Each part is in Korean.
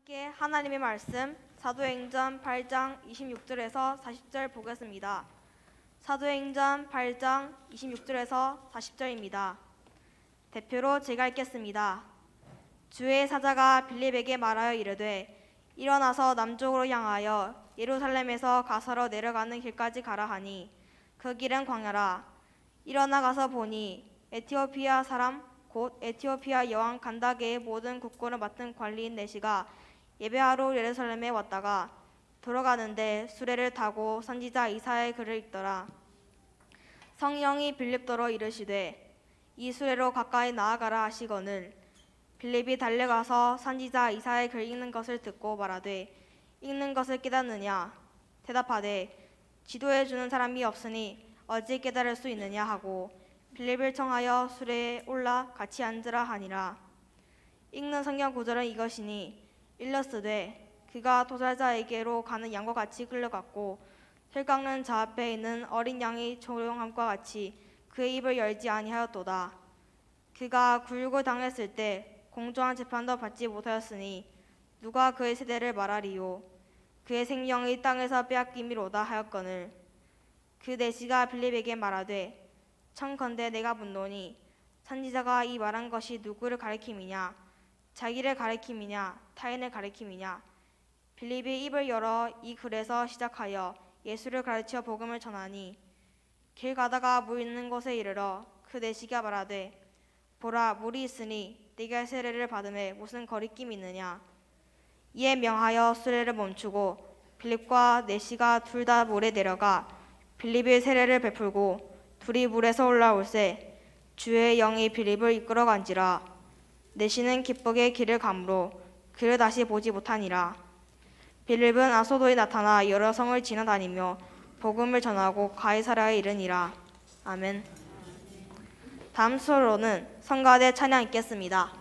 함께 하나님의 말씀 사도행전 8장 26절에서 40절 보겠습니다. 사도행전 8장 26절에서 40절입니다. 대표로 제가 읽겠습니다. 주의 사자가 빌립에게 말하여 이르되 일어나서 남쪽으로 향하여 예루살렘에서 가서로 내려가는 길까지 가라 하니 그 길은 광야라 일어나 가서 보니 에티오피아 사람 곧 에티오피아 여왕 간다게의 모든 국권을 맡은 관리인 내시가 예배하러 예루살렘에 왔다가 돌아가는데 수레를 타고 선지자 이사의 글을 읽더라. 성령이 빌립더러 이르시되 이 수레로 가까이 나아가라 하시거늘 빌립이 달려가서 선지자 이사의 글 읽는 것을 듣고 말하되 읽는 것을 깨닫느냐 대답하되 지도해 주는 사람이 없으니 어찌 깨달을 수 있느냐 하고 빌립을 청하여 수레에 올라 같이 앉으라 하니라 읽는 성경 구절은 이것이니 일렀으되 그가 도살자에게로 가는 양과 같이 끌려갔고 혈 깎는 자 앞에 있는 어린 양이 조용함과 같이 그의 입을 열지 아니하였도다. 그가 굴욕을 당했을 때 공정한 재판도 받지 못하였으니 누가 그의 세대를 말하리요. 그의 생명이 땅에서 빼앗김이로다 하였거늘. 그 내시가 빌립에게 말하되 청컨대 내가 묻노니 선지자가 이 말한 것이 누구를 가리킴이냐 자기를 가리킴이냐 타인을 가리킴이냐 빌립이 입을 열어 이 글에서 시작하여 예수를 가르쳐 복음을 전하니 길 가다가 물 있는 곳에 이르러 그 내시가 말하되 보라 물이 있으니 네가 세례를 받음에 무슨 거리낌이 있느냐 이에 명하여 수레를 멈추고 빌립과 내시가 둘 다 물에 내려가 빌립이 세례를 베풀고 둘이 물에서 올라올새 주의 영이 빌립을 이끌어간지라 내시는 기쁘게 길을 감으로 그를 다시 보지 못하니라. 빌립은 아소도에 나타나 여러 성을 지나다니며 복음을 전하고 가이사라에 이르니라. 아멘. 다음 수로는 성가대 찬양 있겠습니다.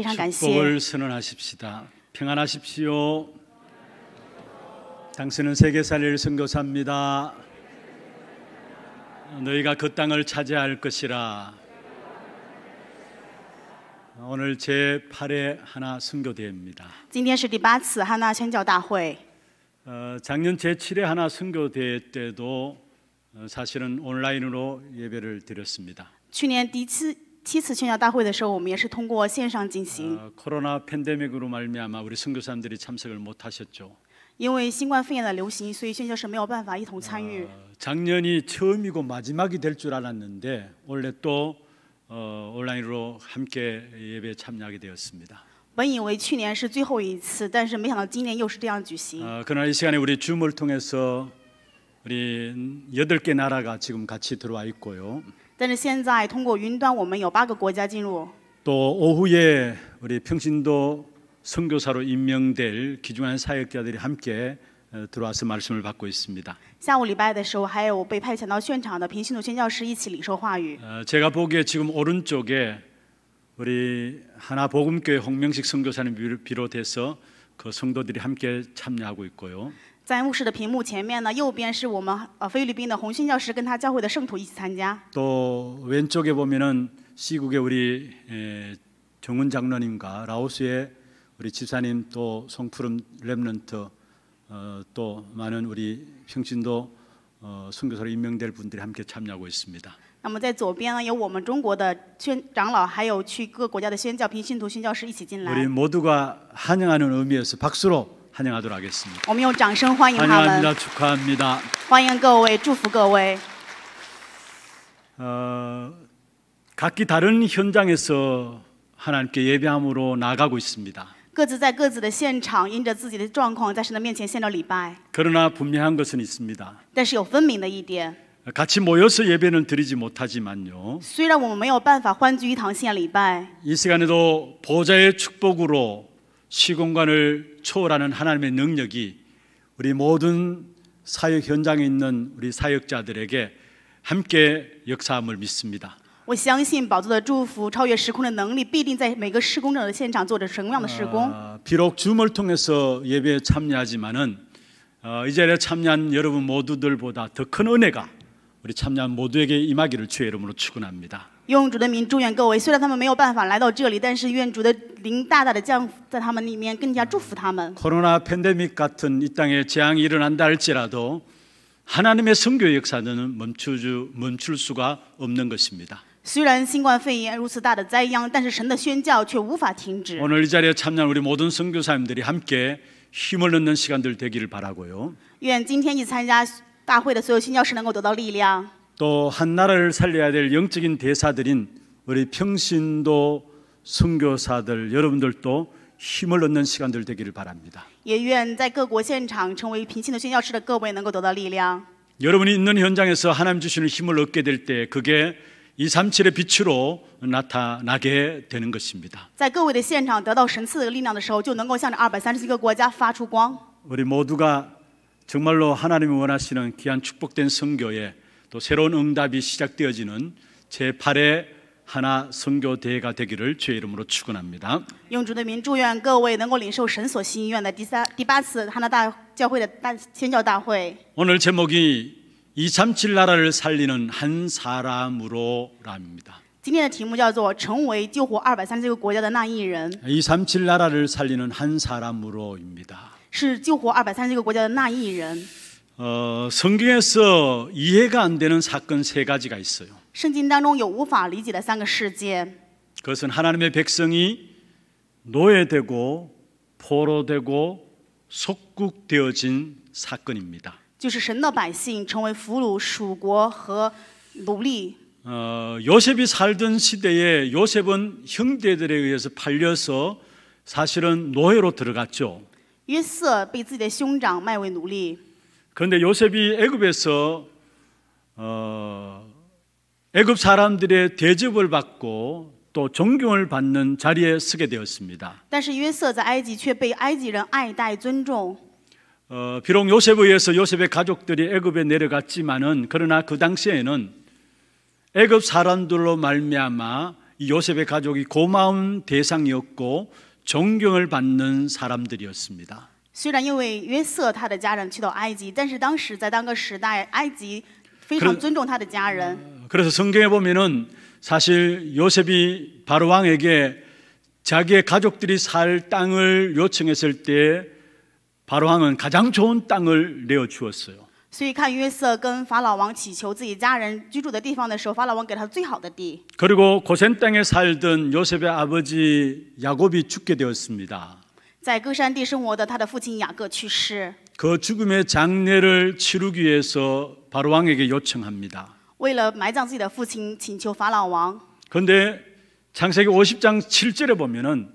非常感谢。 축복을 선언하십시다. 평안하십시오. 당신은 세계 살릴 선교사입니다. 너희가 그 땅을 차지할 것이라. 오늘 제 8회 하나 선교대회입니다. 今天是第八次 하나 宣教大会。 작년 제 7회 하나 선교대회 때도 어, 사실은 온라인으로 예배를 드렸습니다. 去年第七 7次宣教大会的时候我们也是通过线上进行 코로나 팬데믹으로 말미암아 우리 선교사님들이 참석을 못 하셨죠. 因为新冠肺炎的流行，所以宣教士没有办法一同参与。 작년이 처음이고 마지막이 될줄 알았는데 올해 또 어, 온라인으로 함께 예배 참여하게 되었습니다. 本以为去年是最后一次，但是没想到今年又是这样举行。그러이 시간에 우리 줌을 통해서 우리 여덟 개 나라가 지금 같이 들어와 있고요. 但是现在通过云端，我们有八个国家进入。또 오후에 우리 평신도 선교사로 임명될 기중한 사역자들이 함께 어, 들어와서 말씀을 받고 있습니다. 下午礼拜的时候，还有被派遣到现场的平信徒宣教师一起领受话语。 제가 보기에 지금 오른쪽에 우리 하나 복음교회 홍명식 선교사님 비롯해서 그 성도들이 함께 참여하고 있고요. 在牧师的屏幕前面呢右边是我们呃菲律宾的红星教师跟他教会的圣徒一起参加또 왼쪽에 보면은 시국의 우리 정은 장로님과 라오스의 우리 집사님 또 성푸름 렘넌트 어, 또 많은 우리 평신도 어, 선교사로 임명될 분들이 함께 참여하고 있습니다. 那么在左边呢，有我们中国的宣长老，还有去各国家的宣教平信徒宣教师一起进来。 우리 모두가 환영하는 의미에서 박수로 환영하도록 하겠습니다. 환영합니다 축하합니다. 欢迎各位,祝福各位. 어, 각기 다른 현장에서 하나님께 예배함으로 나가고 있습니다. 各自在各自的现场，因着自己的状况，在神的面前献上礼拜。 그러나 분명한 것은 있습니다. 但是有分明的一点。 같이 모여서 예배는 드리지 못하지만요. 虽然我们没有办法欢聚一堂献礼拜，이 시간에도 보좌의 축복으로 시공간을 초월하는 하나님의 능력이 우리 모든 사역 현장에 있는 우리 사역자들에게 함께 역사함을 믿습니다. 我相信宝座的祝福超越时空的能力必定在每个施工者的现场做着什样的施工 아, 비록 줌을 통해서 예배에 참여하지만은 어, 이 자리에 참여한 여러분 모두들보다 더 큰 은혜가 우리 참여한 모두에게 임하기를 주의 이름으로 축원합니다. 用主的名祝愿各位，虽然他们没有办法来到这里，但是愿主的灵大大的降在他们里面，更加祝福他们。코로나팬데믹같은이땅의재앙이일어난다할지라도하나님의교역사는멈추멈출수가없는것입니 다。 虽然新冠肺炎如此大的灾殃，但是神的宣教却无法停止。오늘이자리에참연우리모든교사님들이함께힘을얻는시간기를바라고 요。 愿今天去参加大会的所有宣教士能够得到力量。 또한 나라를 살려야 될 영적인 대사들인 우리 평신도 선교사들 여러분들도 힘을 얻는 시간들 되기를 바랍니다. 여러분이 있는 현장에서 하나님 주시는 힘을 얻게 될 때 그게 237의 빛으로 나타나게 되는 것입니다. 우리 모두가 정말로 하나님이 원하시는 귀한 축복된 선교에 또 새로운 응답이 시작되어지는 제8회 하나 선교 대회가 되기를 주의 이름으로 축원합니다. 오늘 제목이 237 나라를 살리는 한 사람으로랍니다. 今天的题目叫做成为救活2 3 7个国家2 3 7 나라를 살리는 한 사람으로입니다. 어 성경에서 이해가 안 되는 사건 세 가지가 있어요. 圣经当中有无法理解的三个事件. 그것은 하나님의 백성이 노예되고 포로되고 속국되어진 사건입니다. 就是神的百姓成为俘虏、属国和奴隶。 어, 요셉이 살던 시대에 요셉은 형제들에 의해서 팔려서 사실은 노예로 들어갔죠. 约瑟被自己的兄长卖为奴隶。 그런데 요셉이 애굽에서 어, 애굽 사람들의 대접을 받고 또 존경을 받는 자리에 서게 되었습니다. 但是约瑟在埃及却被埃及人爱戴尊重. 어, 비록 요셉에 의해서 요셉의 가족들이 애굽에 내려갔지만은 그러나 그 당시에는 애굽 사람들로 말미암아 요셉의 가족이 고마운 대상이었고 존경을 받는 사람들이었습니다. 虽然因为约瑟他的家人去到埃及，但是当时在当个时代，埃及非常尊重他的家人。 그래서 성경에 보면은 사실 요셉이 바로 왕에게 자기의 가족들이 살 땅을 요청했을 때 바로 왕은 가장 좋은 땅을 내어 주었어요. 所以看约瑟跟法老王祈求自己家人居住的地方的时候，法老王给他最好的地。 그리고 고센 땅에 살던 요셉의 아버지 야곱이 죽게 되었습니다. 在歌山地生活的他的父亲雅各去世。그 죽음의 장례를 치르기 위해서 바로 왕에게 요청합니다. 为了埋葬自己的父亲，请求法老王。 그런데 창세기 50장 7절에 보면은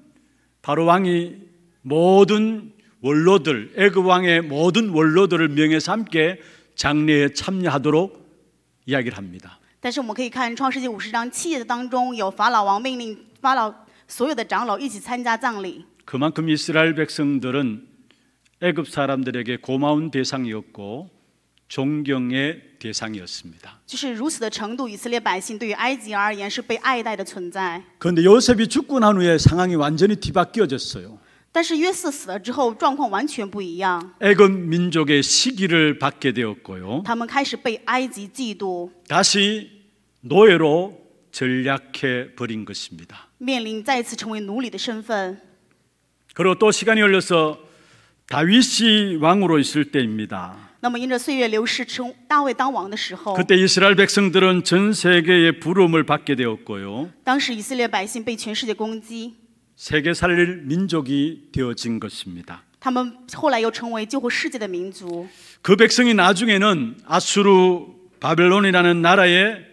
바로 왕이 모든 원로들 애굽 왕의 모든 원로들을 명예 삼게 장례에 참여하도록 이야기를 합니다. 但是我们可以看《创世纪》五十章七节当中，有法老王命令法老所有的长老一起参加葬礼。 그만큼 이스라엘 백성들은 애굽 사람들에게 고마운 대상이었고 존경의 대상이었습니다. 그런데 요셉이 죽고 난 후에 상황이 완전히 뒤바뀌어졌어요. 但是约瑟死了之后，状况完全不一样。 애굽 민족의 시기를 받게 되었고요. 他们开始被埃及嫉妒， 다시 노예로 전략해 버린 것입니다. 面临再次成为奴隶的身份。 그리고 또 시간이 흘러서 다윗이 왕으로 있을 때입니다. 그때 이스라엘 백성들은 전 세계의 부름을 받게 되었고요. 세계 살릴 민족이 되어진 것입니다. 그 백성이 나중에는 아수르 바벨론이라는 나라의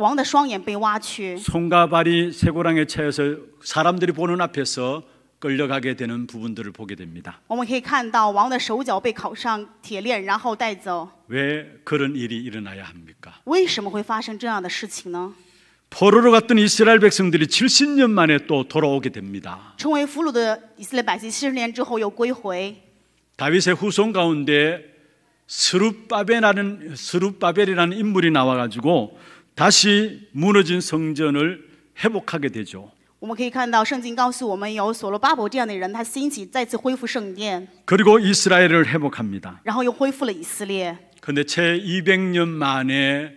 王的双眼被挖去， 손과 발이 쇠고랑에 차여서 사람들이 보는 앞에서 끌려가게 되는 부분들을 보게 됩니다. 왜 그런 일이 일어나야 합니까? 为什么会发生这样的事情呢？ 포로로 갔던 이스라엘 백성들이 70년 만에 또 돌아오게 됩니다. 다윗의 후손 가운데 스룹바벨이라는 인물이 나와 가지고 다시 무너진 성전을 회복하게 되죠. 我们可以看到，圣经告诉我们，有所罗巴伯这样的人，他兴起再次恢复圣殿， 그리고 이스라엘을 회복합니다. 然后又恢复了以色列。 근데 채 200년 만에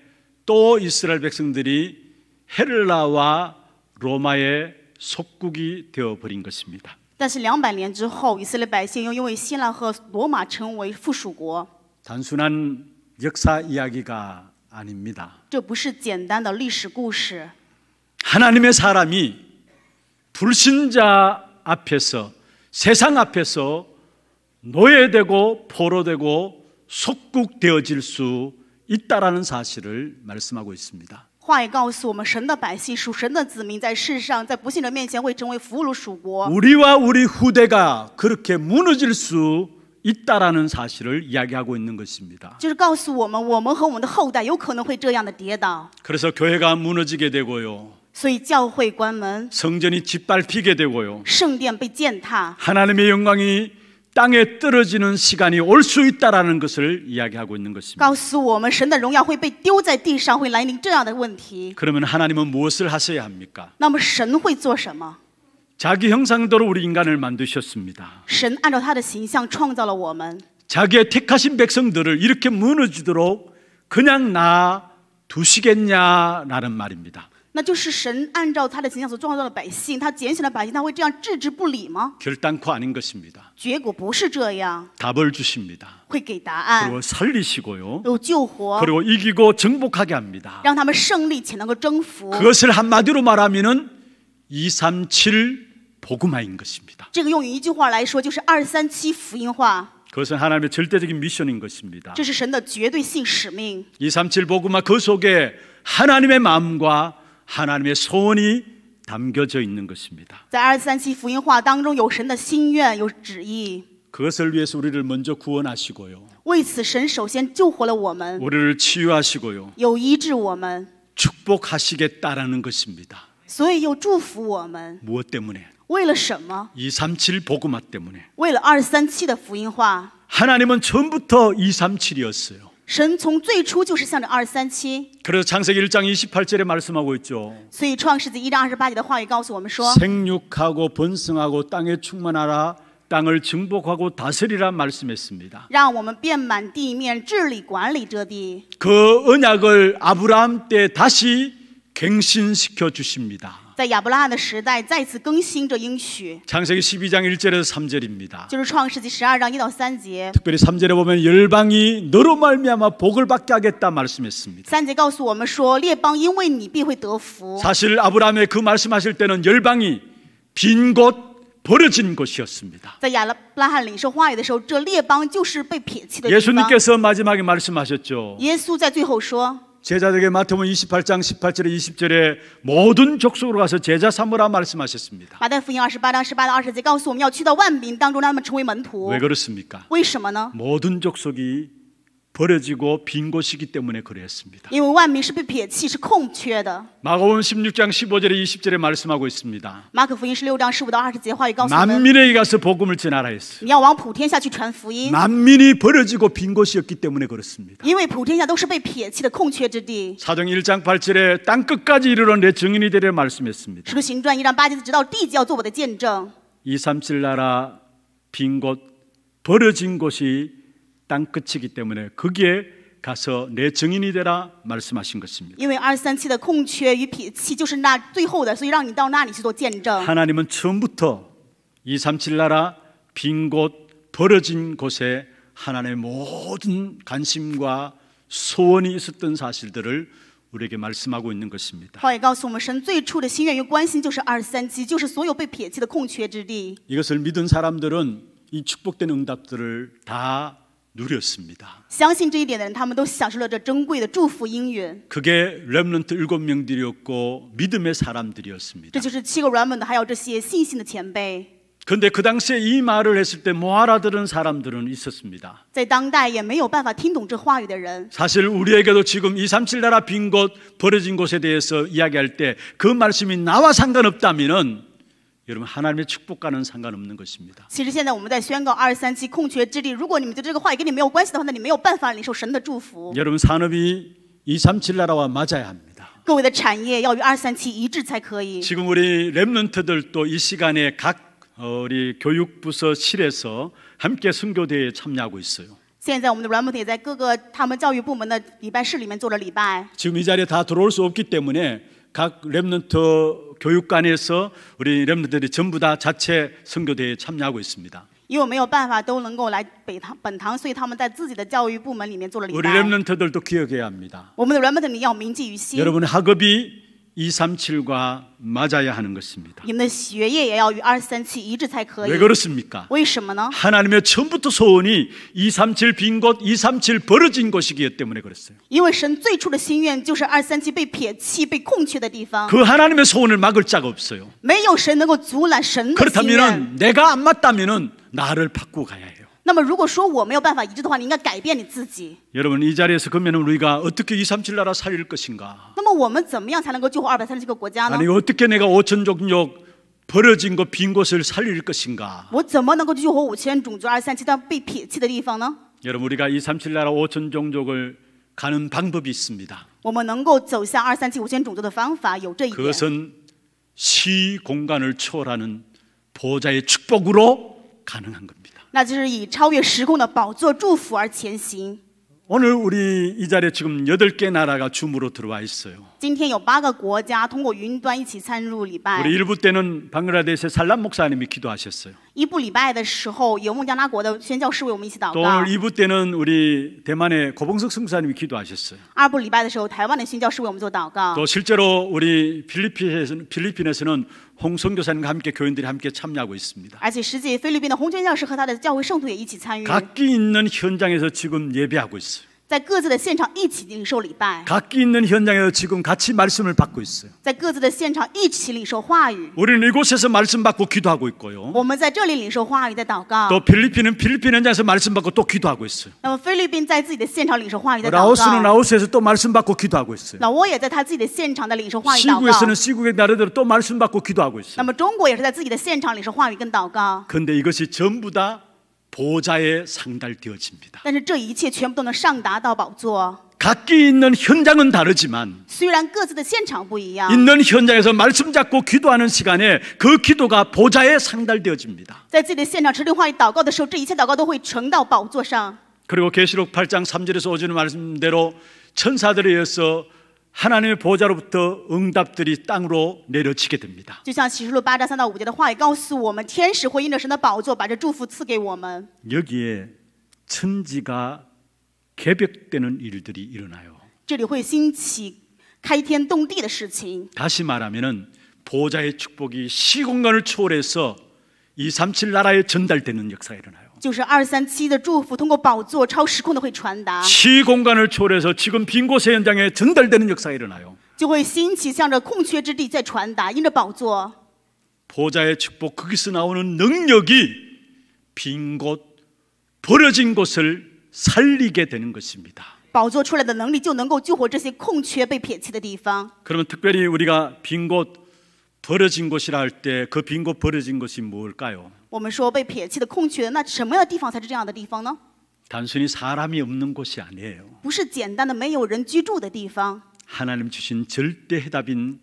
또 이스라엘 백성들이 헤라와 로마의 속국이 되어 버린 것입니다. 但是两百年之后，以色列百姓又因为希腊和罗马成为附属国。단순한 역사 이야기가 아닙니다. 这不是简单的历史故事. 하나님의 사람이 불신자 앞에서 세상 앞에서 노예되고 포로되고 속국되어질 수 있다라는 사실을 말씀하고 있습니다. 우리와 우리 후대가 그렇게 무너질 수 있다라는 사실을 이야기하고 있는 것입니다. 그래서 교회가 무너지게 되고요. 성전이 짓밟히게 되고요. 하나님의 영광이 땅에 떨어지는 시간이 올 수 있다라는 것을 이야기하고 있는 것입니다. 그러면 하나님은 무엇을 하셔야 합니까? 那么神会做什么? 자기 형상대로 우리 인간을 만드셨습니다. 神按照他的形象创造了我们. 자기의 택하신 백성들을 이렇게 무너지도록 그냥 나 두시겠냐라는 말입니다. 那就是神按照他的形象所创造的百姓，他拣选的百姓，他会这样置之不理吗? 결단코 아닌 것입니다. 结果不是这样. 답을 주십니다. 会给答案. 그리고 살리시고요. 有救活. 그리고 이기고 정복하게 합니다. 让他们胜利且能够征服. 그것을 한마디로 말하면은 237 복음화인 것입니다. 그것은 하나님의 절대적인 미션인 것입니다. 237 복음화 그 속에 하나님의 마음과 하나님의 소원이 담겨져 있는 것입니다. 그것을 위해서 우리를 먼저 구원하시고요. 우리를 치유하시고요. 축복하시겠다라는 것입니다. 무엇 때문에? 为了什么？237 복음화 때문에. 为了二三七的福音化。 하나님은 처음부터 237이었어요. 神从最初就是向着二三七。 그래서 창세기 1장 28절에 말씀하고 있죠. 所以创世纪一章二十八节的话语告诉我们说， 생육하고 번성하고 땅에 충만하라 땅을 증복하고 다스리라 말씀했습니다. 让我们遍满地面，治理管理这地。그 언약을 아브라함 때 다시 갱신시켜 주십니다. 在亚伯拉罕的时代再次更新这应许。창세기12장 1절에서 3절입니다. 就是创世纪12장1到3节 특별히 3절에 보면 열방이 너로 말미암아 복을 받게 하겠다 말씀했습니다. 3节告诉我们说，列邦因为你必会得福。 사실 아브라함의 그 말씀하실 때는 열방이 빈 곳, 버려진 곳이었습니다. 在亚拉罕领受话语的时候这列邦就是被撇弃的 예수님께서 마지막에 말씀하셨죠. 耶稣在最后说。 제자들에게 마태복음 28장 18절에 20절에 모든 족속으로 가서 제자 삼으라 말씀하셨습니다. 마태福音2 8章1 8到2 0节告왜 그렇습니까? 모든 족속이 버려지고 빈 곳이기 때문에 그랬습니다. 마가음 16장 15절에 20절에 말씀하고 있습니다. 만민에 가서 복음을 전하라 했어요. 만민이 버려지고 빈 곳이었기 때문에 그렇습니다. 因为普 1장 8절에 땅 끝까지 이르러 내 증인이 되려 말씀했습니다. 237 나라 빈 곳 버려진 곳이 땅 끝이기 때문에 거기에 가서 내 증인이 되라 말씀하신 것입니다. 하나님은 처음부터 237 나라 빈곳 버려진 곳에 하나님의 모든 관심과 소원이 있었던 사실들을 우리에게 말씀하고 있는 것입니다. 이것을 믿은 사람들은 이 축복된 응답들을 다 누렸습니다. 相信这一点的人，他们都享受了这珍贵的祝福姻缘。 그게 렘넌트 일곱 명들이었고 믿음의 사람들이었습니다. 这就是七个 r e 还有这些信心的前辈。 근데 그 당시에 이 말을 했을 때못 알아들은 사람들은 있었습니다. 사실 우리에게도 지금 237 나라 빈곳 버려진 곳에 대해서 이야기할 때 그 말씀이 나와 상관없다면은 여러분 하나님의 축복과는 상관없는 것입니다. 如果你们对这个话跟你没有关系的话你没有办法领受神的祝福 여러분 산업이 237 나라와 맞아야 합니다. 各位的产业要与二三七一致才可以。 지금 우리 렘넌트들도 이 시간에 각 어, 우리 교육부서 실에서 함께 선교대에 참여하고 있어요. 现在我们的软母也在各个他们教育部门的礼拜室里面做了礼拜。 지금 이 자리에 다 들어올 수 없기 때문에 각 렘넌트 교육관에서 우리 렘들이 전부 다 자체 선교대회에 참여하고 있습니다. 우리 렘넌트들도 기억해야 합니다. 여러분 학업이 237과 맞아야 하는 것입니다. 왜 그렇습니까? 하나님의 처음부터 소원이 237 빈 곳, 237 버려진 곳이기 때문에 그랬어요. 그 하나님의 소원을 막을 자가 없어요. 그렇다면 내가 안 맞다면 나를 바꾸고 가야 那么如果说我没有办法一致的话，你应该改变你自己。여러분이자리에서그러면우리가어떻게2 3 7나라살릴것인가那么我们怎么样才能够救活二百三十个国家呢아니어떻게내가5천종족 버려진 곳빈 곳을 살릴 것인가? 我怎么能够救活五千种族二三七到被撇弃的地方呢? 여러분 우리가 237 나라 5천 종족을 가는 방법이 있습니다. 我们能够走向二三七五千种族的方法有这一点. 그것은 시 공간을 초월하는 보좌의 축복으로 가능한 겁니다. 那就是以超越时空的宝座祝福而前行。오늘 우리 이 자리에 지금 여덟 개 나라가 줌으로 들어와 있어요. 今天有八个国家通过云端一起参入礼拜。 우리 일부 때는 방글라데시의 살람 목사님이 기도하셨어요. 一部礼拜的时候，有孟加拉国的宣教士为我们一起祷또 오늘。 이부 때는 우리 대만의 고봉석 성사님이 기도하셨어요. 二部礼拜的时候，台湾的宣教士为我们做祷告。또 실제로 우리 필리핀에서는, 필리핀에서는 홍성 교사님과 함께 교인들이 함께 참여하고 있습니다. 而且实际菲律宾的红泉教士和他的教会圣徒也一起参与。각기 있는 현장에서 지금 예배하고 있어요. 在各自的现场一起领受礼拜。 각기 있는 현장에서 지금 같이 말씀을 받고 있어요. 在各自的现场一起领受话语。 우리는 이곳에서 말씀 받고 기도하고 있고요. 我们在这里领受话语，在祷告。또 필리핀은 필리핀 현장에서 말씀 받고 또 기도하고 있어요. 那么菲律宾在自己的现场领受话语，在祷 라오스는 라오스에서 또 말씀 받고 기도하고 있어요. 老挝也在他自己的现场的领受话语祷 시국에서는 시국의 나라들로또 말씀 받고 기도하고 있어요. 么中国也是在自己的现场领受话语跟祷告。 근데 이것이 전부 다 보좌에 상달되어집니다. 但是这一切全部都能上达到宝座。 각기 있는 현장은 다르지만 있는 현장에서 말씀 잡고 기도하는 시간에 그 기도가 보좌에 상달되어집니다. 그리고 계시록 8장 3절에서 오지는 말씀대로 천사들에 의해서 하나님의 보좌로부터 응답들이 땅으로 내려치게 됩니다. 就像启示录八章三到五节的话也告诉我们，天使会因着神的宝座把这祝福赐给我们。 여기에 천지가 개벽되는 일들이 일어나요. 这里会兴起开天动地的事情。 다시 말하면은 보좌의 축복이 시공간을 초월해서 237 나라에 전달되는 역사가 일어나요. 就是二三七的祝福通过宝座超时空的会传达。시공간을초월해서지금빈 곳의 현장에 전달되는 역사가 일어나요. 就会兴起，向着空缺之地在传达，因着宝座。 보좌의 축복 거기서 나오는 능력이 빈 곳, 버려진 곳을 살리게 되는 것입니다. 宝座出来的能力就能够救活这些空缺被撇弃的地方. 그러면 특별히 우리가 빈 곳, 버려진 곳이라 할 때 그 빈 곳, 버려진 곳이 뭘까요? 我们说被撇弃的、空缺的，那什么样的地方才是这样的地方呢？ 단순히 사람이 없는 곳이 아니에요. 不是简单的没有人居住的地方. 하나님 주신 절대 해답인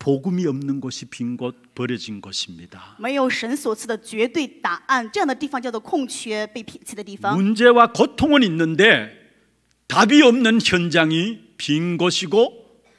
복음이 없는 곳이 빈 곳, 버려진 곳입니다. 没有神所赐的绝对答案，这样的地方叫做空缺、被撇弃的地方. 문제와 고통은 있는데 답이 없는 현장이 빈 곳이고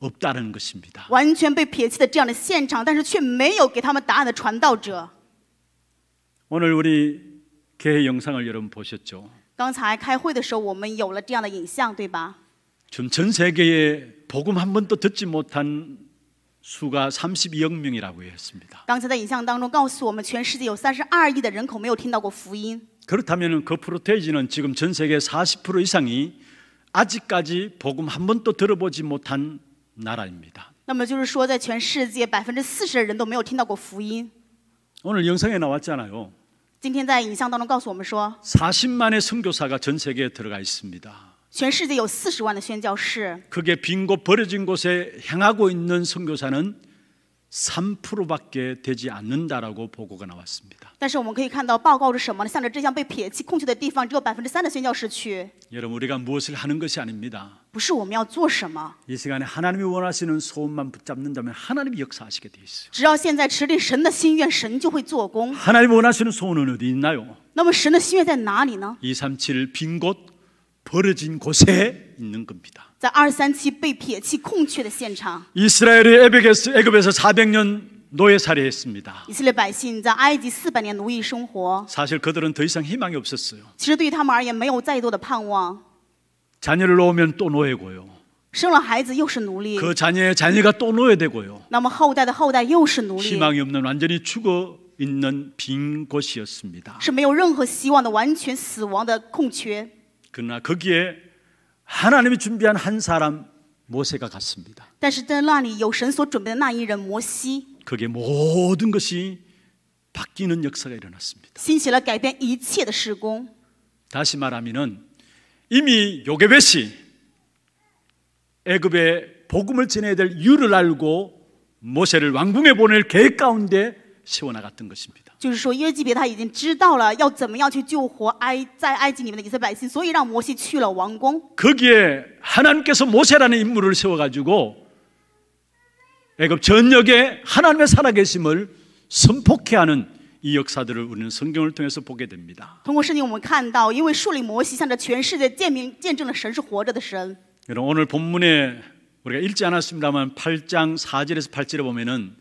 없다는 것입니다. 完全被撇弃的这样的现场，但是却没有给他们答案的传道者。 오늘 우리 개회 영상을 여러분 보셨죠? 刚才开会的时候我们有了这样的影像，对吧？지전 세계에 복음 한 번도 듣지 못한 수가 32억 명이라고 했습니다. 刚才的影像当中告诉我们，全世界有32亿的人口没有听到过福音。 그렇다면 그 프로테이지는 지금 전 세계 40% 이상이 아직까지 복음 한 번도 들어보지 못한 나라입니다. 오늘 영상에 나왔잖아요. 今天在影像当中告诉我们说， 40만의 선교사가 전 세계에 들어가 있습니다. 그게 빈 곳 버려진 곳에 향하고 있는 선교사는 3%밖에 되지 않는다라고 보고가 나왔습니다. 여러분 우리가 무엇을 하는 것이 아닙니다. 不是我们要做什么.이 시간에 하나님이 원하시는 소원만 붙잡는다면 하나님이 역사하시게 돼 있어요. 只要现在持定神的心愿，神就会做工. 하나님 원하시는 소원은 어디 있나요? 那么神的心愿在哪里呢?237 빈곳 버려진 곳에 있는 겁니다. 在二三七被撇弃空缺的现场. 이스라엘이 애굽에서 애굽에서 400년 노예 살이했습니다. 이스라엘 백성 在 400년 노예 생활. 사실 그들은 더 이상 희망이 없었어요. 其实对他们而言没有再多的盼望 자녀를 낳으면 또 노예고요. 生了孩子又是奴隶.그 자녀의 자녀가 또 노예되고요. 那么后代的后代又是奴隶. 희망이 없는 완전히 죽어 있는 빈 곳이었습니다. 是没有任何希望的完全死亡的空缺. 그러나 거기에 하나님이 준비한 한 사람 모세가 갔습니다. 但是在那里有神所准备的那一人摩西. 그게 모든 것이 바뀌는 역사가 일어났습니다. 兴起了改变一切的事工. 다시 말하면은 이미 요게벳이 애굽에 복음을 전해야 될 이유를 알고 모세를 왕궁에 보낼 계획 가운데 세워나갔던 것입니다. 就是说耶基别他已经知道了要怎么样去救活埃在埃及里面的以色列百姓，所以让摩西去了王宫。 거기에 하나님께서 모세라는 인물을 세워가지고 애굽 전역에 하나님의 살아계심을 선포케 하는 이 역사들을 우리는 성경을 통해서 보게 됩니다. 여러분 오늘 본문에 우리가 읽지 않았습니다만 8장 4절에서 8절에 보면은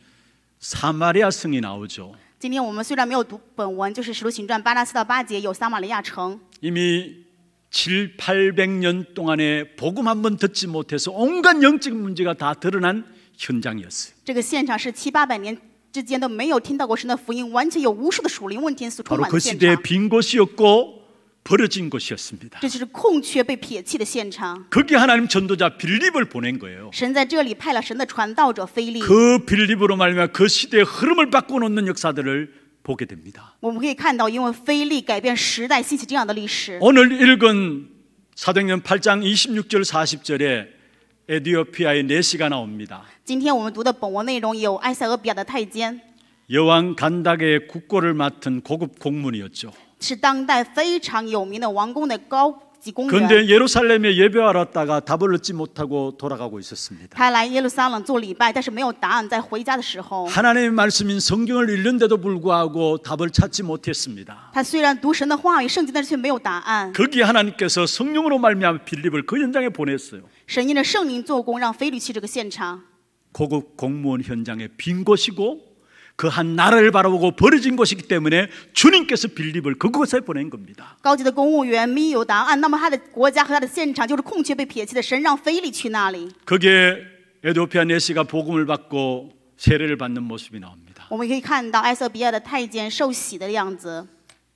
사마리아 성이 나오죠. 今天我们虽然没有读本文，就是《使徒行传》八章四到八节有撒玛利亚城。 이미 7, 800년 동안에 복음 한 번 듣지 못해서 온갖 영적 문제가 다 드러난 현장이었어요. 这个现场是七八百年 之间都没有听到过神的福音，完全有无数的属灵问题所充满的现场。빈 곳이었고 버려진 곳이었습니다. 这就是空缺被撇弃的现场。 거기 하나님 전도자 빌립을 보낸 거예요. 神在这里派了神的传道者菲利。그 빌립으로 말미암아 그 시대의 흐름을 바꿔놓는 역사들을 보게 됩니다. 我们可以看到，因为菲利改变时代，兴起这样的历史。 오늘 읽은 사도행전 8장 26절 40절에 에디오피아의 내시가 네 나옵니다. 今天我们读的本文内容有埃塞俄比亚的太监 여왕 간다게의 국고를 맡은 고급 공문이었죠. 是当代非常有名的王宫的高级公 근데 예루살렘에 예배하러 왔다가 답을 얻지 못하고 돌아가고 있었습니다. 他来耶路撒冷做礼拜，但是没有答案，在回家的时候， 하나님의 말씀인 성경을 읽는데도 불구하고 답을 찾지 못했습니다. 他虽然读神的话语圣经但是却没有答案거기 하나님께서 성령으로 말미암아 빌립을 그 현장에 보냈어요. 神因着圣灵做工，让菲律去这个现场。 고급 공무원 현장의 빈 곳이고 그 한 나라를 바라보고 버려진 곳이기 때문에 주님께서 빌립을 그곳에 보낸 겁니다. 高级的公务员没有档案那么他的国家和他的现就是空缺被撇弃的神让菲利去那里 그게 에도피아 네시가 복음을 받고 세례를 받는 모습이 나옵니다. 我们可以看到埃塞比亚的太监受洗的样子。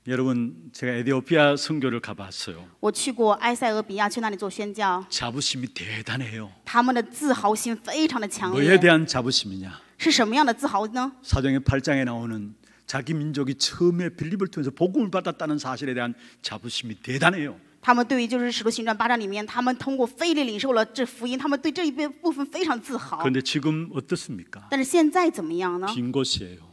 여러분 제가 에디오피아 선교를 가봤어요. 我去过埃塞俄比亚去那里做宣教. 자부심이 대단해요. 他们的自豪心非常的强烈. 뭐에 대한 자부심이냐? 是什么样的自豪呢? 사도행 8장에 나오는 자기 민족이 처음에 빌립을 통해서 복음을 받았다는 사실에 대한 자부심이 대단해요. 他们对于就是《使徒行传》八章里面，他们通过非利领受了这福音，他们对这一部分非常自豪。 그런데 지금 어떻습니까? 但是现在怎么样呢？빈 곳이에요.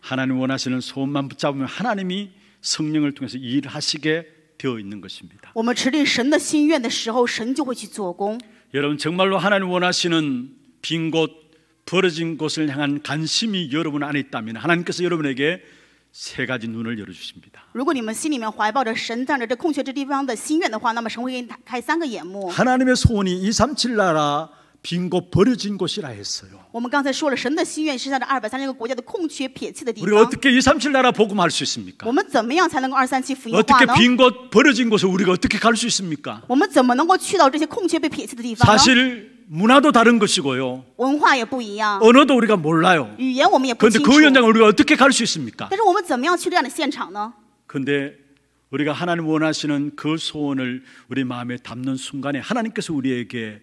하나님 원하시는 소원만 붙잡으면 하나님이 성령을 통해서 일하시게 되어 있는 것입니다. 여러분 정말로 하나님 원하시는 빈 곳, 벌어진 곳을 향한 관심이 여러분 안에 있다면 하나님께서 여러분에게 세 가지 눈을 열어 주십니다. 하나님의 소원이 237 나라 빈곳 버려진 곳이라 했어요. 우리가 어떻게 237 나라 복음할 수 있습니까? 어떻게 빈 곳 버려진 곳을 우리가 어떻게 갈 수 있습니까? 사실 문화도 다른 것이고요. 文化也不一样. 언어도 우리가 몰라요. 그런데 그 현장을 우리가 어떻게 갈 수 있습니까? 但是데 우리가 하나님 원하시는 그 소원을 우리 마음에 담는 순간에 하나님께서 우리에게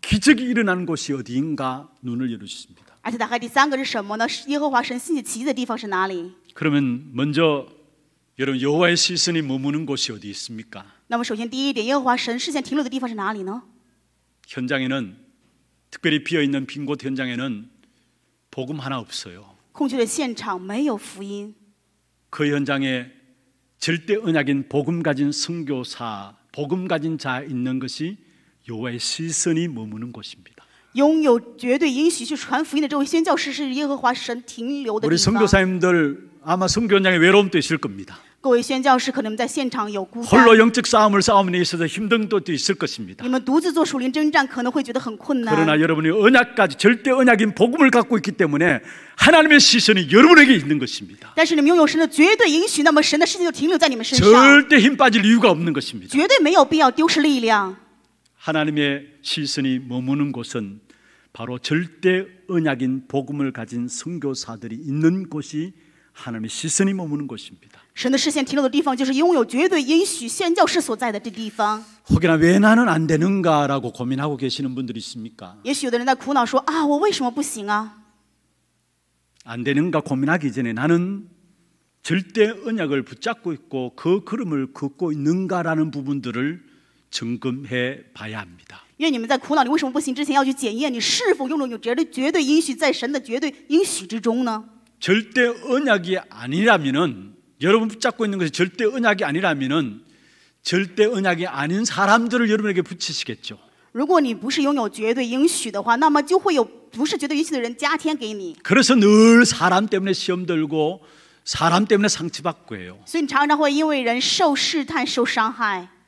기적이 일어나는 곳이 어디인가 눈을 열어주십니다. 而且打开第三个是什么呢？耶和华神兴起奇迹的地方是哪里？ 그러면 먼저 여러분 여호와의 시선이 머무는 곳이 어디 있습니까? 那么首先第一点，耶和华神视线停留的地方是哪里呢？ 현장에는 특별히 비어 있는 빈 곳 현장에는 복음 하나 없어요. 空缺的现场没有福音，그 현장에 절대 언약인 복음 가진 선교사, 복음 가진 자 있는 것이 여호와의 실선이 머무는 곳입니다. 拥有绝对允许去传福音的这位宣教士是耶和华神停留的 우리 선교사님들 아마 선교장에 외로움도 있을 겁니다. 各位宣教士可能在现场有孤单， 홀로 영적 싸움을 싸움에 있어서 힘든 것도 있을 것입니다. 你们独自做属灵征战可能会觉得很困难。 그러나 여러분이 언약까지 절대 언약인 복음을 갖고 있기 때문에 하나님의 시선이 여러분에게 있는 것입니다. 但是你们拥有神的绝对允许，那么神的事情就停留在你们身上， 절대 힘 빠질 이유가 없는 것입니다. 绝对没有必要丢失力量。 하나님의 실선이 머무는 곳은 바로 절대 언약인 복음을 가진 선교사들이 있는 곳이 하나님의 실선이 머무는 곳입니다. 神的视线停留的地方就是拥有绝对应许宣教士所在的地方。 혹여나 왜 나는 안 되는가라고 고민하고 계시는 분들이 있습니까? 也许有的人在苦恼说啊，我为什么不行啊？안 되는가 고민하기 전에 나는 절대 언약을 붙잡고 있고 그 걸음을 걷고 있는가라는 부분들을 점검해 봐야 합니다. 愿你们在苦恼你为什么不行之前，要去检验你是否用了有绝对绝对应许在神的绝对应许之中呢？ 절대 언약이 아니라면은 여러분 붙잡고 있는 것이 절대 언약이 아니라면은 절대 언약이 아닌 사람들을 여러분에게 붙이시겠죠. 如果你不是拥有绝对应许的话，那么就会有不是绝对应许的人加添给你。 그래서 늘 사람 때문에 시험 들고 사람 때문에 상처받고 해요. 所以你常常会因为人受试探、受伤害。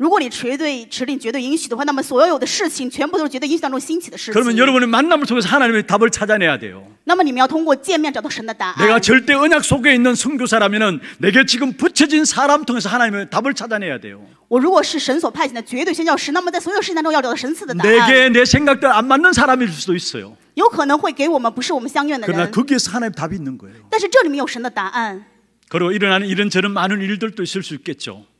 如果你绝对指定绝对允许的话，那么所有的事情全部都是绝对允许当中兴起的事情。 그러면 여러분은 만남을 통해서 하나님의 답을 찾아내야 돼요. 那么你们要通过见面找到神的答案。 내가 절대 언약 속에 있는 선교사라면은 내게 지금 붙여진 사람 통해서 하나님의 답을 찾아내야 돼요. 我如果是神所派遣的绝对宣教师，那么在所有事情当中要找到神赐的答案。 내게 내생각대안 맞는 사람일 수도 있어요. 有可能会给我们不是我们相愿的 그러나 거기에서 하나님 답이 있는 거예요. 但是这里面有神的答案。그리고 일어나는 이런저런 많은 일들도 있을 수 있겠죠.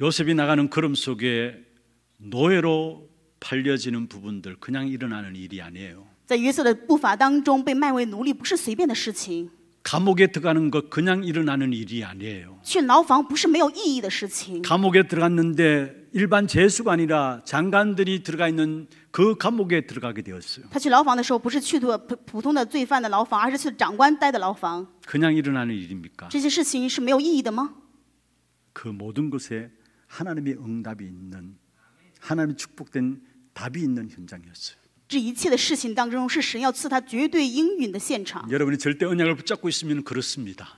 요셉이 나가는 걸음 속에 노예로 팔려지는 부분들 그냥 일어나는 일이 아니에요. 在约瑟的步伐当中被卖为奴隶不是随便的事情。 감옥에 들어가는 것 그냥 일어나는 일이 아니에요. 去牢房不是没有意义的事情。 감옥에 들어갔는데 일반 죄수가 아니라 장관들이 들어가 있는 그 감옥에 들어가게 되었어요. 他去牢房的时候不是去普通的罪犯的牢房，而是去长官待的牢房。 그냥 일어나는 일입니까? 这些事情是没有意义的吗？그 모든 것에 하나님의 응답이 있는 하나님의 축복된 답이 있는 현장이었어요. 여러분이 절대 언약을 붙잡고 있으면 그렇습니다.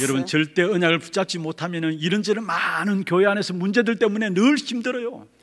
여러분 절대 언약을 붙잡지 못하면 이런저런 많은 교회 안에서 문제들 때문에 늘 힘들어요.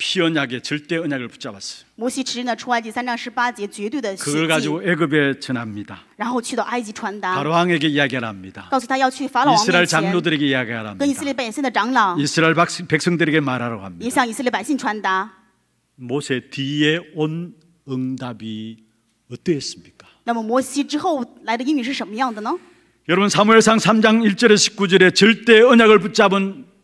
피언약의 절대 언약을 붙잡았어요. 모시 持着呢出埃及三章十八节绝 그걸 가지고 애굽에 전합니다. 바로 왕에게 이야기합니다. 이스라엘 장로들에게 이야기하니다 이스라엘 백성들에게 말하라고 합니다. 모세 뒤에 온 응답이 어땠습니까? 여러분 사무엘상 3장 1절에 19절에 절대 언약을 붙잡은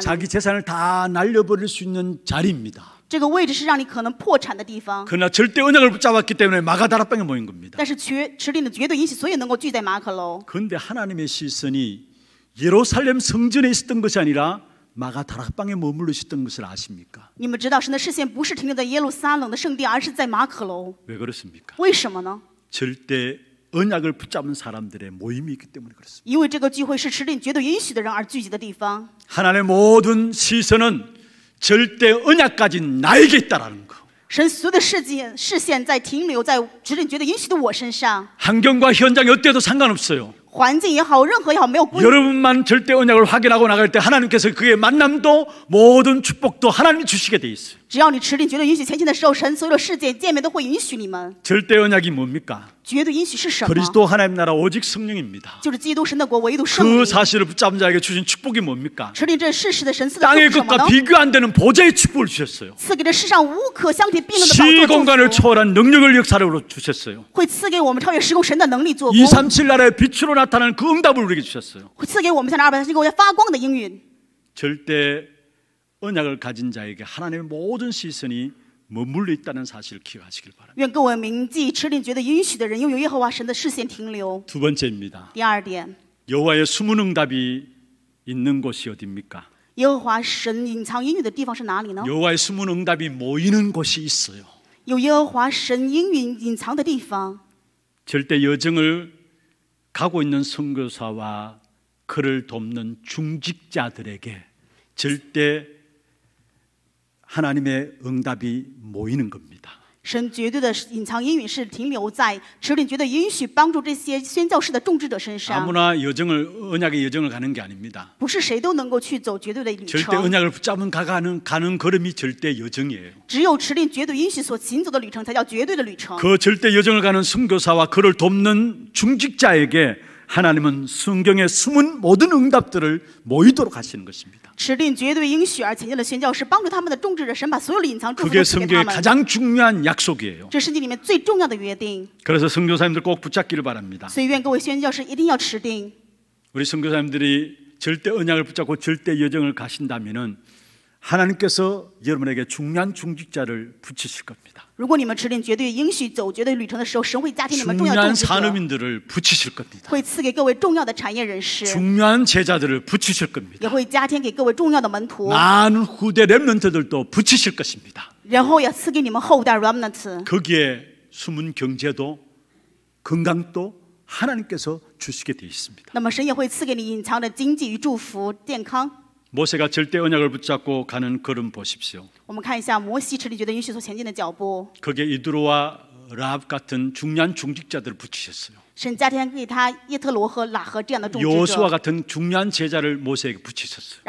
자기 재산을 다 날려버릴 수 있는 자리입니다. 그러나 절대 언약을 붙잡았기 때문에 마가다라 땅에 모인 겁니다. 그런데 하나님의 시선이 예루살렘 성전에 있었던 것이 아니라 마가 다락방에 머물러 있었던 것을 아십니까? 왜 그렇습니까? 절대 언약을 붙잡은 사람들의 모임이 있기 때문에 그렇습니다. 하나님의 모든 시선은 절대 언약까지 나에게 있다라는 거. 神所有的视线视线在停留在指定觉得允许的我身上. 환경과 현장이 어때도 상관없어요. 环境也好，任何也好，没有 여러분만 절대 언약을 확인하고 나갈 때 하나님께서 그의 만남도 모든 축복도 하나님 주시게 돼 있어요. 只要你持定绝对允许前进的时候，神所有的事件界面都会允许你们。절대 언약이 뭡니까? 绝对允许是什么？ 그리스도 하나님 나라 오직 성령입니다. 就是基督神的国唯独圣그 灵。 사실을 붙잡은 자에게 주신 축복이 뭡니까? 持定这事实的神赐的祝福 땅의 是什么 것과 呢？ 비교 안 되는 보좌의 축복을 주셨어요. 赐给这世上无可相提并论的시 宝座 공간을 祝福， 초월한 능력을 역사로 주셨어요. 会赐给我们超越时空神的能力做工，237 나라의 빛으로 나타나는 그 응답을 우리에게 주셨어요. 会赐给我们像那二百三十个国家发光的应允。절대 언약을 가진 자에게 하나님의 모든 시선이 머물러 있다는 사실을 기억하시길 바랍니다. 두 번째입니다. 여호와의 숨은 응답이 있는 곳이 어디입니까? 여호와 의 숨은 응답이 모이는 곳이 있어요. 절대 여정을 가고 있는 선교사와 그를 돕는 중직자들에게 절대 하나님의 응답이 모이는 겁니다. 神绝对的隐藏应允是停留在指领觉的允许帮助这些宣教士的种植者身上。 아무나 여정을 언약의 여정을 가는 게 아닙니다. 不是谁都能够去走绝对的旅程。 절대 언약을 붙잡은 가가는 가는 걸음이 절대 여정이에요. 只有指令绝对允许所行走的旅程才叫绝对的旅程。그 절대 여정을 가는 선교사와 그를 돕는 중직자에게 하나님은 성경에 숨은 모든 응답들을 모이도록 하시는 것입니다. 그게 성경의 가장 중요한 약속이에요. 그래서 선교사님들 꼭 붙잡기를 바랍니다. 우리 선교사님들이 절대 언약을 붙잡고 절대 여정을 가신다면 하나님께서 여러분에게 중요한 중직자를 붙이실 겁니다. 如果你们持定绝对应许走绝对旅程的时候，神会加添你们重要种 중요한 子 산업인들을 붙이실 겁니다. 会赐给各位重要的产业人士， 중요한 제자들을 붙이실 겁니다. 也会加添给各位重要的门徒， 많은 후대 렘넌트들도 붙이실 것입니다. 然后也赐给你们后代 remnant。 거기에 숨은 경제도 건강도 하나님께서 주시게 되어 있습니다. 那么神也会赐给你隐藏的经济与祝福、健康。 모세가 절대 언약을 붙잡고 가는 걸음 보십시오. 그게 이드로와 라합 같은 중요 중직자들을 붙이셨어요. 神加수와 같은 중요한 제자를 모세에게 붙이셨어요.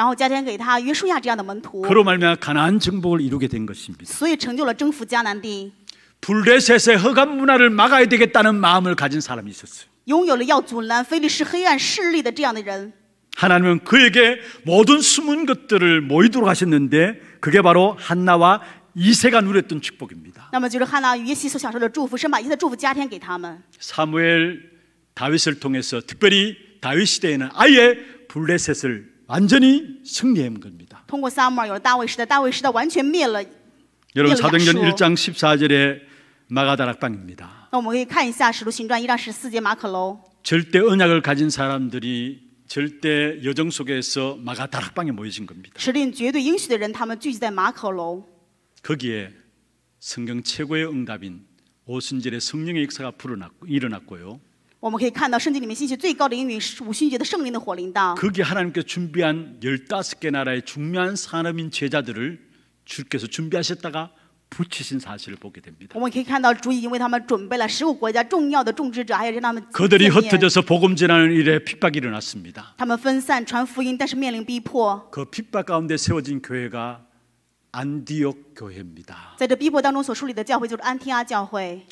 그로 말미암아 가나안 정복을 이루게 된 것입니다. 불레셋의 허감 문화를 막아야 되겠다는 마음을 가진 사람이 있었어요. 하나님은 그에게 모든 숨은 것들을 모이도록 하셨는데 그게 바로 한나와 이세가 누렸던 축복입니다. 사무엘 다윗을 통해서 특별히 다윗 시대에는 아예 블레셋을 완전히 승리한 겁니다. 여러분 사도행전 1장 14절의 마가다락방입니다. 절대 언약을 가진 사람들이 절대 여정 속에서 마가 다락방에 모여진 겁니다. 人他聚集在马楼 거기에 성경 최고의 응답인 오순절의 성령의 역사가 일어났고요. 거기 하나님께서 준비한 15개 나라의 중요한 산업인 제자들을 주께서 준비하셨다가 붙이신 사실을 보게 됩니다. 그들이 흩어져서 복음 전하는 일에 핍박이 일어났습니다. 그 핍박 가운데 세워진 교회가 안디옥 교회입니다.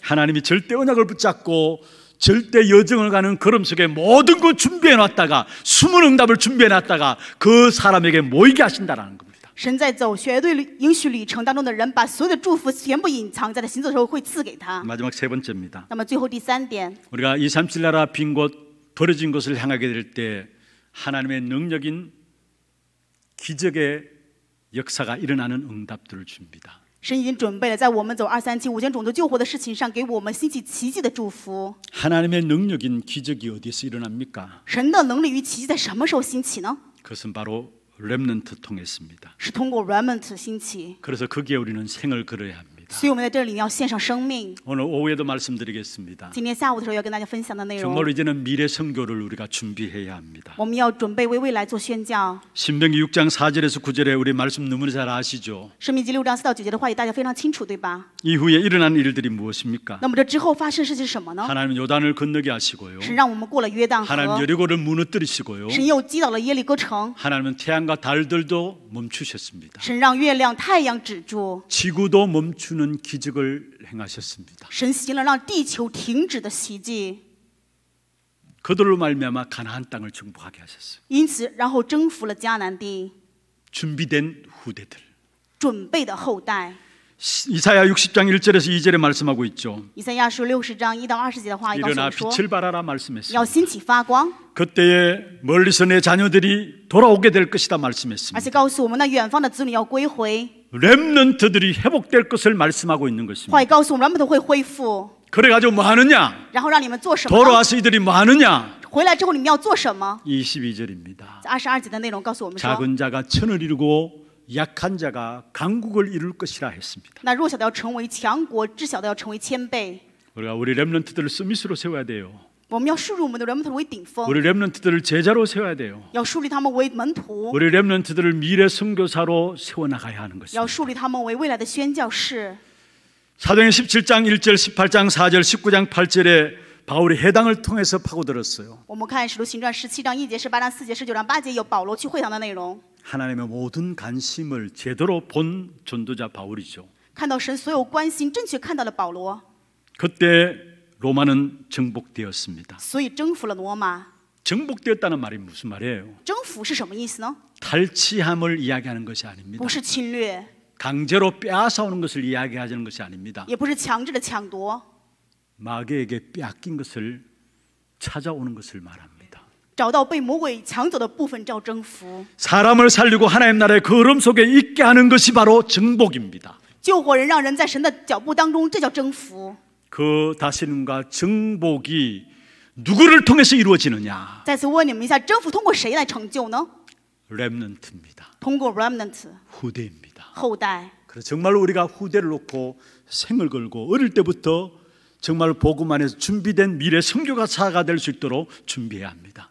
하나님이 절대 언약을 붙잡고 절대 여정을 가는 걸음 속에 모든 걸 준비해 놨다가 숨은 응답을 준비해 놨다가 그 사람에게 모이게 하신다라는 겁니다. 神在走绝对允许旅程当中的人把所有的祝福全部隐藏在他行走的时候会赐给他 마지막 세 번째입니다. 那么最后第三点， 우리가 이 삼칠나라 빈곳 버려진 곳을 향하게 될 때 하나님의 능력인 기적의 역사가 일어나는 응답들을 줍니다. 神已经准备了，在我们走二三七五千种族救活的事情上，给我们兴起奇迹的祝福。 하나님의 능력인 기적이 어디서 일어납니까? 神的能力与奇迹在什么时候兴起呢？ 그것은 바로 램넌트 통했습니다. 그래서 거기에 우리는 생을 걸어야 합니다. 所以我们在这里要献上生命。 오늘 오후에도 말씀드리겠습니다. 정말 이제는 미래 선교를 우리가 준비해야 합니다. 신명기 6장 4절에서 9절에 우리 말씀 너무나 잘 아시죠? 이후에 일어난 일들이 무엇입니까? 하나님 요단을 건너게 하시고요. 하나님 여리고를 무너뜨리시고요. 하나님은 태양과 달들도 멈추셨습니다. 지구도 멈추는 없는 기적을 행하셨습니다. 그들로 말미암아 가나안 땅을 정복하게 하셨어요. 준비된 후대들. 准备的后代。 이사야 60장 1절에서 2절에 말씀하고 있죠. 이사야 60장 일어나 빛을 발하라 말씀했습니다. 그때에 멀리서 내 자녀들이 돌아오게 될 것이다 말씀했습니다. 렘넌트들이 회복될 것을 말씀하고 있는 것입니다. 그래 가지고 뭐 하느냐? 돌아와서 이들이 뭐 하느냐? 2 2절입니다작은자가 천을 이루고 약한 자가 강국을 이룰 것이라 했습니다. 那弱小的要成为强国，知晓的要成为谦卑。 우리가 우리 렘넌트들을 스미스로 세워야 돼요. 우리 렘넌트들을 제자로 세워야 돼요. 우리 렘넌트들을 미래 선교사로 세워 나가야 하는 것입니다. 사도행 17장 1절, 18장 4절, 19장 8절에 바울이 해당을 통해서 파고들었어요. 하나님의 모든 관심을 제대로 본 전도자 바울이죠. 看到神所有关心正确看到的保罗. 그때 로마는 정복되었습니다. 所以征服了罗马. 정복되었다는 말이 무슨 말이에요? 征服是什么意思呢? 탈취함을 이야기하는 것이 아닙니다. 不是侵略. 강제로 빼앗아오는 것을 이야기하는 것이 아닙니다. 也不是强制的抢夺. 마귀에게 빼앗긴 것을 찾아오는 것을 말합니다. 사람을 살리고 하나님 나라의 걸음 속에 있게 하는 것이 바로 정복입니다. 그 다스림과 정복이 누구를 통해서 이루어지느냐? 렘넌트입니다. 후대입니다. 그래서 정말 우리가 후대를 놓고 생을 걸고 어릴 때부터 정말 복음 안에서 준비된 미래 선교가사가 될 수 있도록 준비해야 합니다.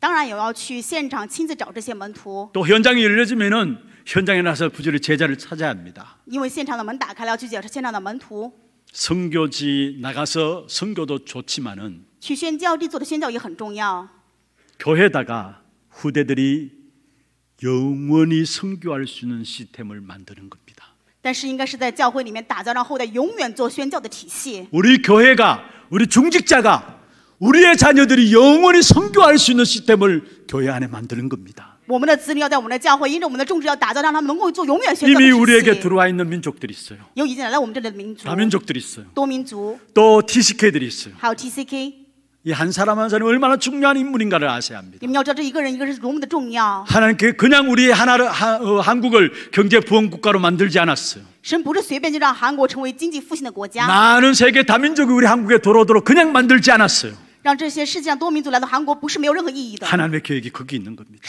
当然也要去现场亲自找这些门徒。또 현장이 열려지면 현장에 나서 부지를 제자를 찾아야 합니다. 因교지 나가서 선교도 좋지만은 교회에다가 후대들이 영원히 선교할 수 있는 시스템을 만드는 겁니다. 우리 교회가 우리 중직자가 우리의 자녀들이 영원히 선교할 수 있는 시스템을 교회 안에 만드는 겁니다. 이미 우리에게 들어와 있는 민족들이 있어요. 다민족들이 있어요. 多民族，또 TCK들이 있어요. TCK。 이한 사람 한 사람이 얼마나 중요한 인물인가를 아셔야 합니다. 하나님께 그냥 우리 하나를 하- 어, 한국을 경제 부흥 국가로 만들지 않았어요. 神不是随便就让韩国成为经济复兴的国家， 많은 세계 다민족이 우리 한국에 들어오도록 그냥 만들지 않았어요. 하나님의 계획이 거기 있는 겁니다.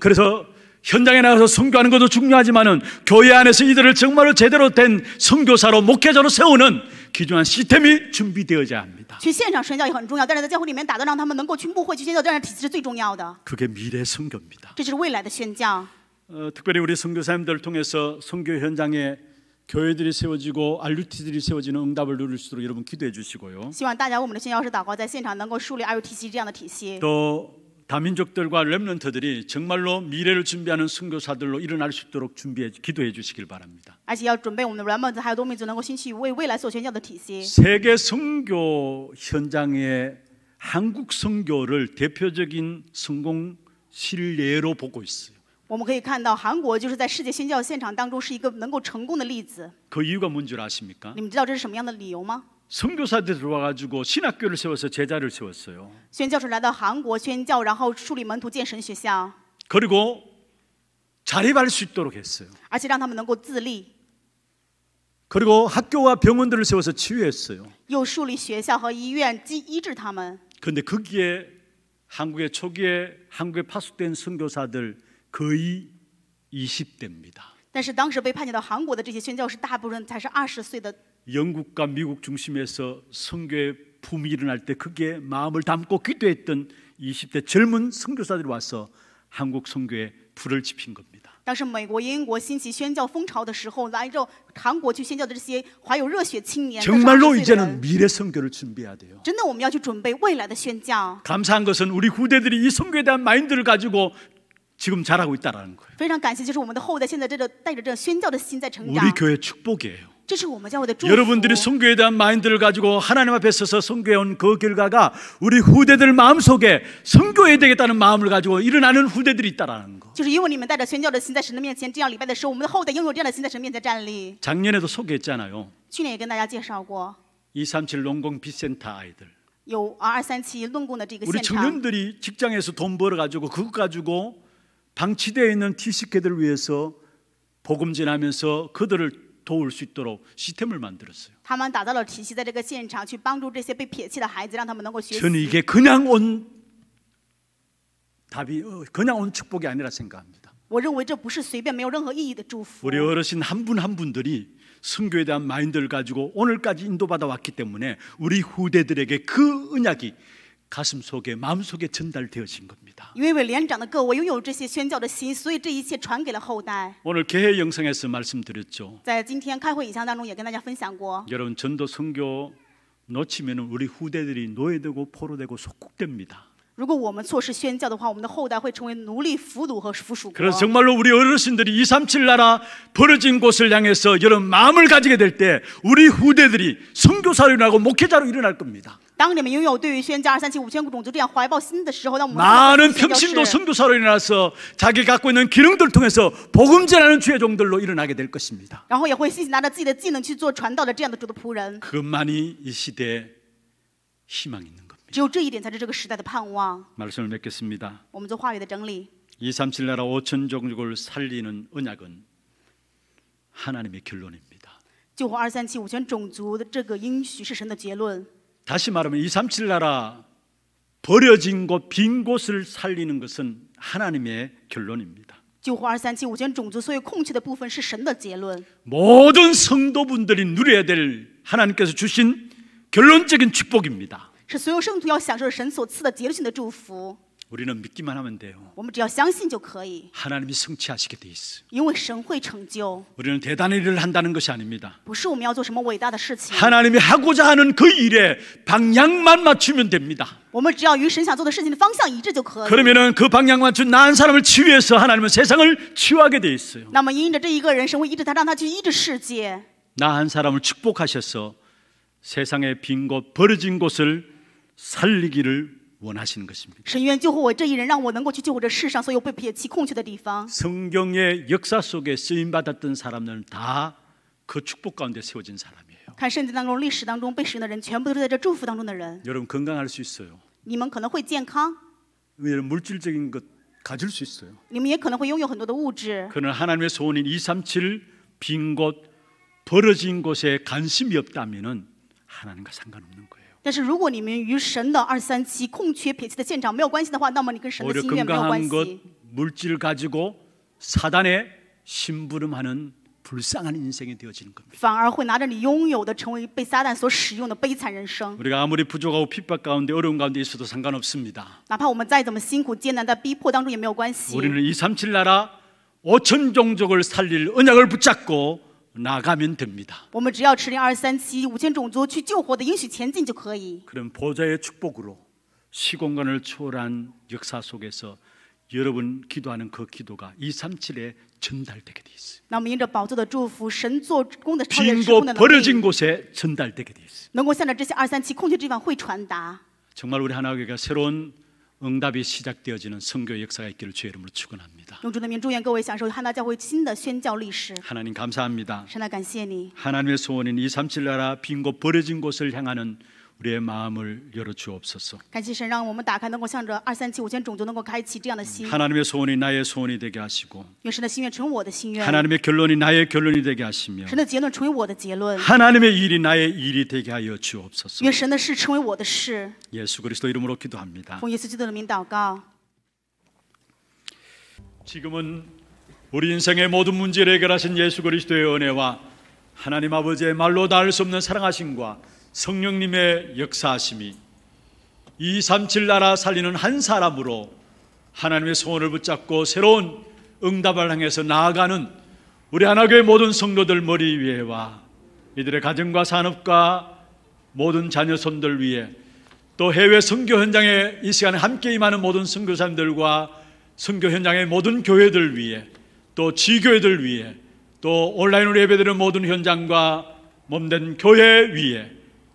그래서 현장에 나가서 선교하는 것도 중요하지만은 교회 안에서 이들을 정말로 제대로 된 선교사로 목회자로 세우는 기존한 시스템이 준비되어야 합니다. 去现场宣教也很重要但是在教会里面打造让他们能够去牧会去宣教这样体系是最重要的 그게 미래 선교입니다. 这是未来的宣教 어, 특별히 우리 선교사님들을 통해서 선교 현장에 교회들이 세워지고 RUT들이 세워지는 응답을 누릴수록 여러분 기도해 주시고요. 希 다민족들과 렘넌트들이 정말로 미래를 준비하는 선교사들로 일어날 수 있도록 준비해 기도해 주시길 바랍니다. 세계 선교 현장에 한국 선교를 대표적인 성공 실례로 보고 있어요. 我们可以看到，韩国就是在世界宣教现场当中是一个能够成功的例子。그 이유가 뭔줄 아십니까? 你们知道这是什么样的理由吗？ 선교사들이 와가지고 신학교를 세워서 제자를 세웠어요. 宣教士来到韩国宣教，然后树立门徒建神学校， 그리고 자립할 수 있도록 했어요. 而且让他们能够自立， 그리고 학교와 병원들을 세워서 치유했어요. 又树立学校和医院医医治他们。그데 거기에 한국의 초기에 한국에 파송된 선교사들 거의 20대입니다. 但是当时被判决韩国的这些宣教士大部分才是二十岁的 영국과 미국 중심에서 선교의 붐이 일어날 때 그게 마음을 담고 기도했던 20대 젊은 선교사들이 와서 한국 선교에 불을 지핀 겁니다. 当时美国、英国兴起宣教风潮的时候，来到韩国去宣教的这些怀有热血青年， 정말로 이제는 미래 선교를 준비해야 돼요. 真的，我们要去准备未来的宣教。 감사한 것은 우리 후대들이 이 선교에 대한 마인드를 가지고 지금 자라고 있다라는 거예요. 非常感谢就是我们的后代现在这个带着这宣教的心在成 우리 교회 축복이에요. 여러분들이 선교에 대한 마인드를 가지고 하나님 앞에 서서 선교해 온그 결과가 우리 후대들 마음속에 선교해야 되겠다는 마음을 가지고 일어나는 후대들이 있다라는 거. 작년에도 소개했잖아요. 2 3 7 농공비센터 아이들. 有 R 三 우리 청년들이 직장에서 돈 벌어 가지고 그거 가지고 방치되어 있는 티시케들을 위해서 복음전하면서 그들을 도울 수 있도록 시스템을 만들었어요. 저는 이게 그냥 온 답이 어, 그냥 온 축복이 아니라 생각합니다. 뭐 우리 어르신 한 분 한 분들이 선교에 대한 마인드를 가지고 오늘까지 인도받아 왔기 때문에 우리 후대들에게 그 언약이 가슴 속에 마음 속에 전달되어진 겁니다. 因为委长的各位拥有这些宣教的心所以这一切传给了后代 오늘 개회 영상에서 말씀드렸죠. 在今天开会影像当中也跟大家分享过. 여러분 전도 선교 놓치면 우리 후대들이 노예되고 포로되고 속국됩니다. 如果我们错失宣教的话，我们的后代会成为奴隶、俘虏和附属国. 그래서 정말로 우리 어르신들이 2, 3, 7 나라 벌어진 곳을 향해서 여러 마음을 가지게 될 때 우리 후대들이 선교사로 일어나고 목회자로 일어날 겁니다. 当你们拥有对于宣教二三七五千种子这样怀抱心的时候，那我们 많은 宣教是 평신도 선교사로 일어나서 자기 갖고 있는 기능들을 통해서 복음 전하는 주의종들로 일어나게 될 것입니다. 然后也会信息拿着自己的技能去做传道的这样的主的仆人。 그것만이 이 시대에 희망이 있는 겁니다. 只有这一点才是这个时代的盼望。 말씀을 맺겠습니다. 我们做话语的整理，237 나라 5천 종족을 살리는 언약은 하나님의 결론입니다. 救活二三七五全种族的这个应许是神的结论。 다시 말하면 237 나라 버려진 곳, 빈 곳을 살리는 것은 하나님의 결론입니다. 모든 성도분들이 누려야 될 하나님께서 주신 결론적인 축복입니다. 우리는 믿기만 하면 돼요. 我们只要相信就可以. 하나님이 성취하시게 돼 있어. 因为神会成就. 우리는 대단 일을 한다는 것이 아닙니다. 不是我们要做什么伟大的事情. 하나님이 하고자 하는 그 일에 방향만 맞추면 됩니다. 我们只要与神想做的事情的方向一致就可以. 그러면은 그 방향만 준나한 사람을 치유해서 하나님은 세상을 치유하게 돼 있어요. 那么因着这一个人神会医治他让他去医治世界.나한 사람을 축복하셔서 세상의 빈곳 버려진 곳을 살리기를 원하시는 것입니다. 神愿救活我这一人，让我能够去救活这世上所有被撇弃、空缺的地方。 성경의 역사 속에 쓰임 받았던 사람들은 다 그 축복 가운데 세워진 사람이에요. 여러분 건강할 수 있어요. 여러분 물질적인 것 가질 수 있어요. 그러나 하나님의 소원인 237 빈 곳 벌어진 곳에 관심이 없다면은 하나님과 상관없는 거예요. 但是如果你们与神的二三七空缺撇弃的现场没有关系的话，那么你跟神的心愿没有关系。 물질을 가지고 사단에 심부름하는 불쌍한 인생이 되어지는 겁니다. 反而会拿着你拥有的成为被撒旦所使用的悲惨人生. 우리가 아무리 부족하고 핍박 가운데 어려운 가운데 있어도 상관없습니다. 哪怕我们再怎么辛苦艰难在逼迫当中也没有关系. 우리는 237 나라 5천 종족을 살릴 언약을 붙잡고 나가면 됩니다. 我们只要持领二三七五千种族去救活的应许前进就可以. 그럼 보좌의 축복으로 시공간을 초월한 역사 속에서 여러분 기도하는 그 기도가 237에 전달되게 돼 있어요. 那么因着宝座的祝福，神做工的超越时空的能力， 버려진 곳에 전달되게 돼 있어요. 能够向着这些二三七空缺之地方会传达. 정말 우리 하나교회 새로운 응답이 시작되어지는 성교 역사가 있기를 주의 이름으로 축원합니다. 하나님 감사합니다. 하나님의 소원인 237 나라 빈곳 버려진 곳을 향하는 우리의 마음을 열어 주옵소서. 하나님의 소원이 나의 소원이 되게 하시고 하나님의 결론이 나의 결론이 되게 하시며 하나님의 일이 나의 일이 되게 하여 주옵소서. 예수 그리스도 이름으로 기도합니다. 지금은 우리 인생의 모든 문제를 해결하신 예수 그리스도의 은혜와 하나님 아버지의 말로 닿을 수 없는 사랑하심과 성령님의 역사하심이 이 삼칠 나라 살리는 한 사람으로 하나님의 소원을 붙잡고 새로운 응답을 향해서 나아가는 우리 하나교의 모든 성도들 머리 위에와 이들의 가정과 산업과 모든 자녀 손들 위에 또 해외 선교 현장에 이 시간에 함께 임하는 모든 선교사님들과 선교 현장의 모든 교회들 위에 또 지교회들 위에 또 온라인으로 예배드리는 모든 현장과 몸된 교회 위에